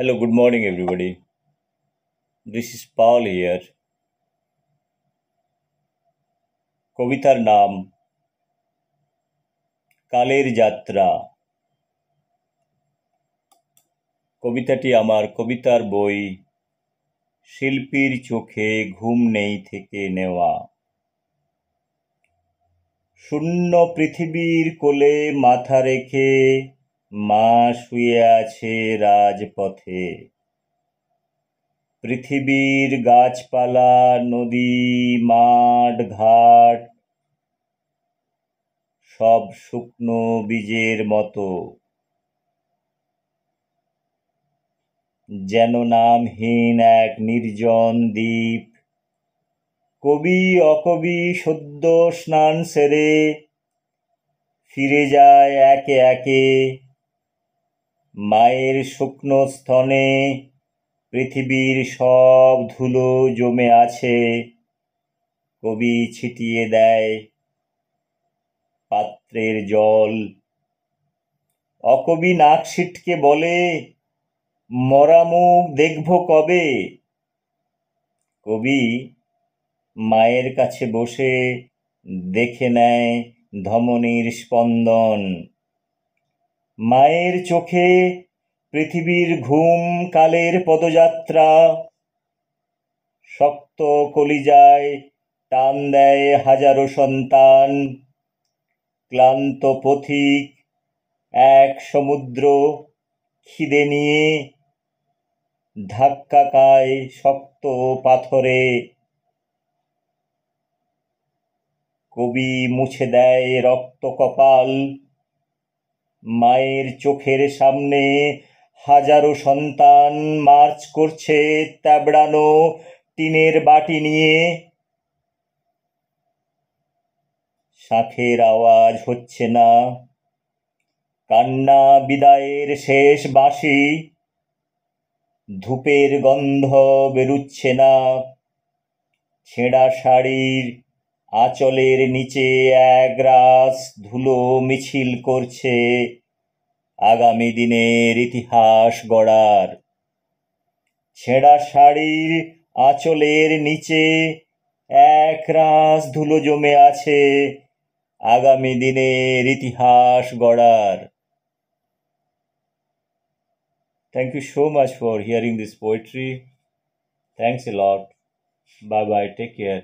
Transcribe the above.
Hello, good morning, everybody. This is Paul here. কবিতার নাম কালের যাত্রা কবিতাটি আমার কবিতার বই শিল্পীর চোখে ঘুম নেই থেকে নেওয়া শূন্য পৃথিবীর কোলে মাথা রেখে মা শুয়ে আছে রাজপথে পৃথিবীর গাছপালা নদী মাঠ ঘাট সব শুকনো বীজের মতো যেন নামহীন এক নির্জন দ্বীপ কবি অকবি সদ্য স্নান সেরে ফিরে যায় একে একে মায়ের শুকনো স্তনে পৃথিবীর সব ধুলো জমে আছে কবি ছিটিয়ে দেয় পাত্রের জল অকবি নাক সিটকে বলে মরা মুখ দেখব কবে কবি মায়ের কাছে বসে দেখে নেয় ধমনীর স্পন্দন মায়ের চোখে পৃথিবীর ঘুম কালের পদযাত্রা শক্ত কলিজায় টান দেয় হাজারো সন্তান ক্লান্ত পথিক এক সমুদ্র খিদে নিয়ে ধাক্কা কায় শক্ত পাথরে কবি মুছে দেয় রক্ত কপাল মায়ের চোখের সামনে হাজারো সন্তান মার্চ করছে তাবড়ানো টিনের বাটি নিয়ে শাঁখের আওয়াজ হচ্ছে না কান্না বিদায়ের শেষ বাসি ধূপের গন্ধ বেরুচ্ছে না ছেঁড়া শাড়ির আঁচলের নিচে এক রাস ধুলো মিছিল করছে আগামী দিনের ইতিহাস গড়ার ছেঁড়া শাড়ির আঁচলের নিচে এক রাস ধুলো জমে আছে আগামী দিনের ইতিহাস গড়ার thank you so much for hearing this poetry thanks a lot bye bye take care